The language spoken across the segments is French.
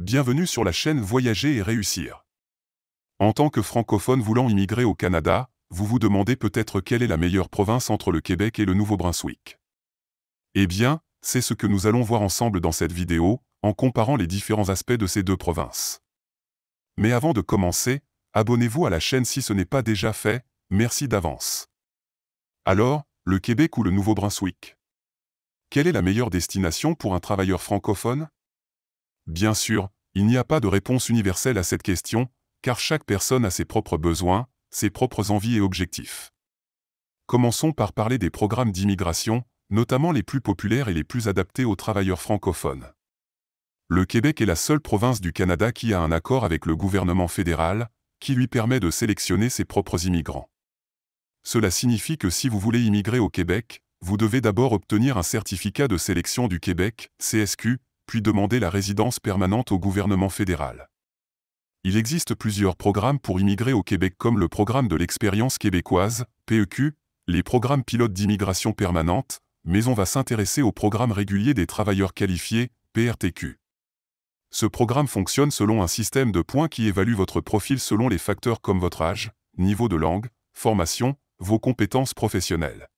Bienvenue sur la chaîne Voyager et réussir. En tant que francophone voulant immigrer au Canada, vous vous demandez peut-être quelle est la meilleure province entre le Québec et le Nouveau-Brunswick. Eh bien, c'est ce que nous allons voir ensemble dans cette vidéo, en comparant les différents aspects de ces deux provinces. Mais avant de commencer, abonnez-vous à la chaîne si ce n'est pas déjà fait, merci d'avance. Alors, le Québec ou le Nouveau-Brunswick Quelle est la meilleure destination pour un travailleur francophone Bien sûr, il n'y a pas de réponse universelle à cette question, car chaque personne a ses propres besoins, ses propres envies et objectifs. Commençons par parler des programmes d'immigration, notamment les plus populaires et les plus adaptés aux travailleurs francophones. Le Québec est la seule province du Canada qui a un accord avec le gouvernement fédéral, qui lui permet de sélectionner ses propres immigrants. Cela signifie que si vous voulez immigrer au Québec, vous devez d'abord obtenir un certificat de sélection du Québec, CSQ, puis demander la résidence permanente au gouvernement fédéral. Il existe plusieurs programmes pour immigrer au Québec comme le programme de l'expérience québécoise, PEQ, les programmes pilotes d'immigration permanente, mais on va s'intéresser au programme régulier des travailleurs qualifiés, PRTQ. Ce programme fonctionne selon un système de points qui évalue votre profil selon les facteurs comme votre âge, niveau de langue, formation, vos compétences professionnelles.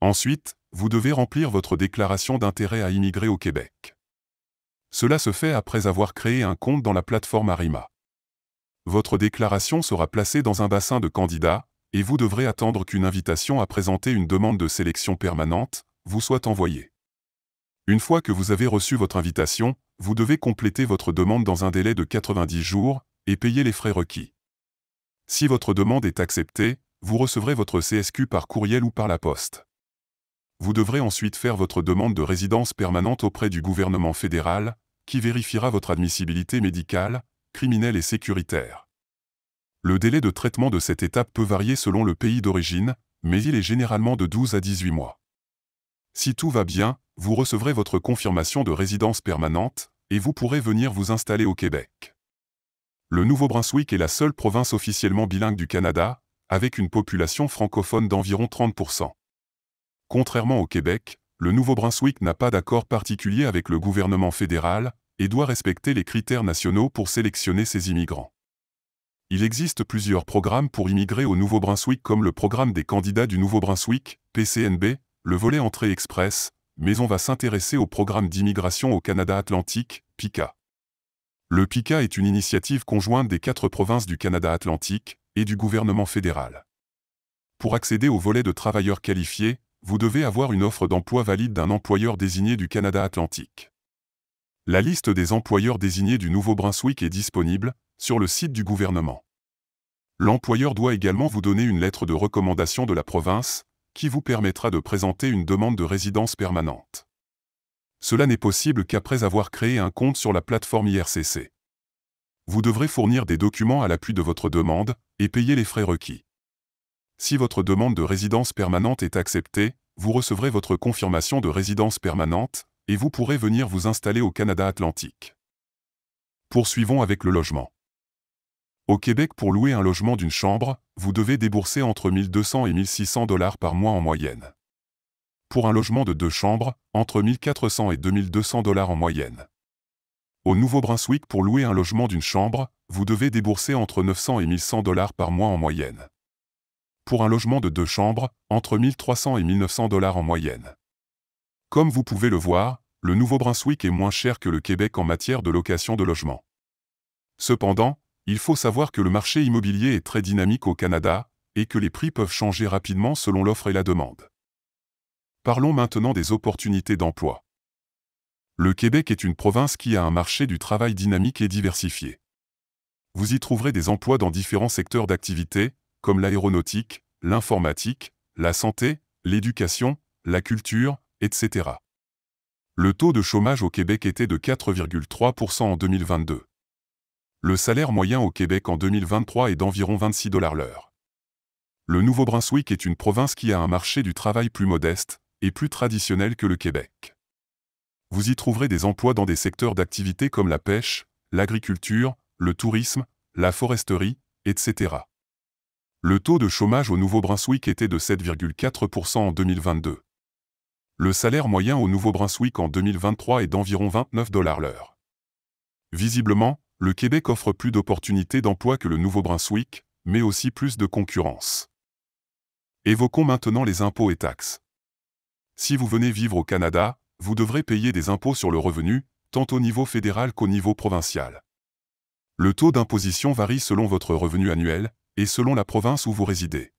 Ensuite, vous devez remplir votre déclaration d'intérêt à immigrer au Québec. Cela se fait après avoir créé un compte dans la plateforme Arima. Votre déclaration sera placée dans un bassin de candidats, et vous devrez attendre qu'une invitation à présenter une demande de sélection permanente vous soit envoyée. Une fois que vous avez reçu votre invitation, vous devez compléter votre demande dans un délai de 90 jours et payer les frais requis. Si votre demande est acceptée, vous recevrez votre CSQ par courriel ou par la poste. Vous devrez ensuite faire votre demande de résidence permanente auprès du gouvernement fédéral, qui vérifiera votre admissibilité médicale, criminelle et sécuritaire. Le délai de traitement de cette étape peut varier selon le pays d'origine, mais il est généralement de 12 à 18 mois. Si tout va bien, vous recevrez votre confirmation de résidence permanente et vous pourrez venir vous installer au Québec. Le Nouveau-Brunswick est la seule province officiellement bilingue du Canada, avec une population francophone d'environ 30%. Contrairement au Québec, le Nouveau-Brunswick n'a pas d'accord particulier avec le gouvernement fédéral et doit respecter les critères nationaux pour sélectionner ses immigrants. Il existe plusieurs programmes pour immigrer au Nouveau-Brunswick comme le programme des candidats du Nouveau-Brunswick, PCNB, le volet entrée express, mais on va s'intéresser au programme d'immigration au Canada Atlantique, PICA. Le PICA est une initiative conjointe des quatre provinces du Canada Atlantique et du gouvernement fédéral. Pour accéder au volet de travailleurs qualifiés, vous devez avoir une offre d'emploi valide d'un employeur désigné du Canada Atlantique. La liste des employeurs désignés du Nouveau-Brunswick est disponible sur le site du gouvernement. L'employeur doit également vous donner une lettre de recommandation de la province qui vous permettra de présenter une demande de résidence permanente. Cela n'est possible qu'après avoir créé un compte sur la plateforme IRCC. Vous devrez fournir des documents à l'appui de votre demande et payer les frais requis. Si votre demande de résidence permanente est acceptée, vous recevrez votre confirmation de résidence permanente et vous pourrez venir vous installer au Canada Atlantique. Poursuivons avec le logement. Au Québec, pour louer un logement d'une chambre, vous devez débourser entre 1200 et 1600 dollars par mois en moyenne. Pour un logement de deux chambres, entre 1400 et 2200 dollars en moyenne. Au Nouveau-Brunswick, pour louer un logement d'une chambre, vous devez débourser entre 900 et 1100 dollars par mois en moyenne pour un logement de deux chambres, entre 1300 et 1900 dollars en moyenne. Comme vous pouvez le voir, le Nouveau-Brunswick est moins cher que le Québec en matière de location de logement. Cependant, il faut savoir que le marché immobilier est très dynamique au Canada et que les prix peuvent changer rapidement selon l'offre et la demande. Parlons maintenant des opportunités d'emploi. Le Québec est une province qui a un marché du travail dynamique et diversifié. Vous y trouverez des emplois dans différents secteurs d'activité, comme l'aéronautique, l'informatique, la santé, l'éducation, la culture, etc. Le taux de chômage au Québec était de 4,3% en 2022. Le salaire moyen au Québec en 2023 est d'environ 26 dollars l'heure. Le Nouveau-Brunswick est une province qui a un marché du travail plus modeste et plus traditionnel que le Québec. Vous y trouverez des emplois dans des secteurs d'activité comme la pêche, l'agriculture, le tourisme, la foresterie, etc. Le taux de chômage au Nouveau-Brunswick était de 7,4% en 2022. Le salaire moyen au Nouveau-Brunswick en 2023 est d'environ 29 dollars l'heure. Visiblement, le Québec offre plus d'opportunités d'emploi que le Nouveau-Brunswick, mais aussi plus de concurrence. Évoquons maintenant les impôts et taxes. Si vous venez vivre au Canada, vous devrez payer des impôts sur le revenu, tant au niveau fédéral qu'au niveau provincial. Le taux d'imposition varie selon votre revenu annuel, et selon la province où vous résidez.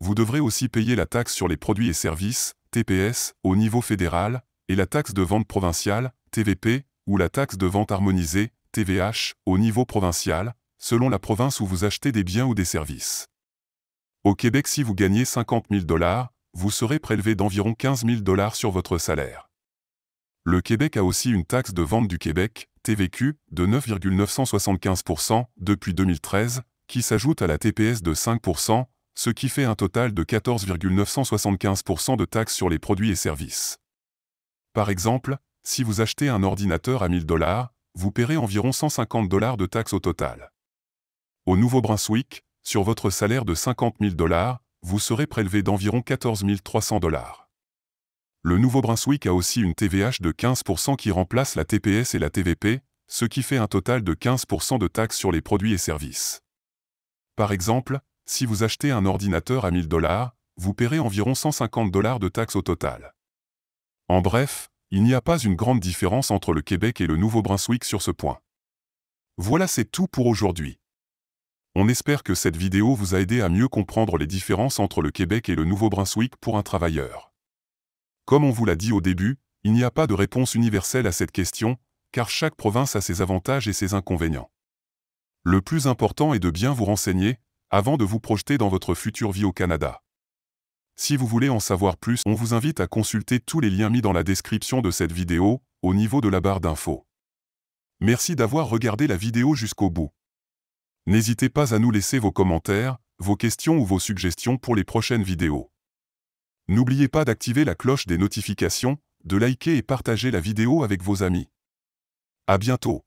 Vous devrez aussi payer la taxe sur les produits et services, TPS, au niveau fédéral, et la taxe de vente provinciale, TVP, ou la taxe de vente harmonisée, TVH, au niveau provincial, selon la province où vous achetez des biens ou des services. Au Québec, si vous gagnez 50 000 dollars, vous serez prélevé d'environ 15 000 dollars sur votre salaire. Le Québec a aussi une taxe de vente du Québec, TVQ, de 9,975% depuis 2013, qui s'ajoute à la TPS de 5%, ce qui fait un total de 14,975% de taxes sur les produits et services. Par exemple, si vous achetez un ordinateur à 1000 dollars, vous paierez environ 150 dollars de taxes au total. Au Nouveau-Brunswick, sur votre salaire de 50 000 dollars, vous serez prélevé d'environ 14 300 dollars. Le Nouveau-Brunswick a aussi une TVH de 15% qui remplace la TPS et la TVP, ce qui fait un total de 15% de taxes sur les produits et services. Par exemple, si vous achetez un ordinateur à 1000 dollars, vous paierez environ 150 dollars de taxes au total. En bref, il n'y a pas une grande différence entre le Québec et le Nouveau-Brunswick sur ce point. Voilà, c'est tout pour aujourd'hui. On espère que cette vidéo vous a aidé à mieux comprendre les différences entre le Québec et le Nouveau-Brunswick pour un travailleur. Comme on vous l'a dit au début, il n'y a pas de réponse universelle à cette question, car chaque province a ses avantages et ses inconvénients. Le plus important est de bien vous renseigner avant de vous projeter dans votre future vie au Canada. Si vous voulez en savoir plus, on vous invite à consulter tous les liens mis dans la description de cette vidéo, au niveau de la barre d'infos. Merci d'avoir regardé la vidéo jusqu'au bout. N'hésitez pas à nous laisser vos commentaires, vos questions ou vos suggestions pour les prochaines vidéos. N'oubliez pas d'activer la cloche des notifications, de liker et partager la vidéo avec vos amis. À bientôt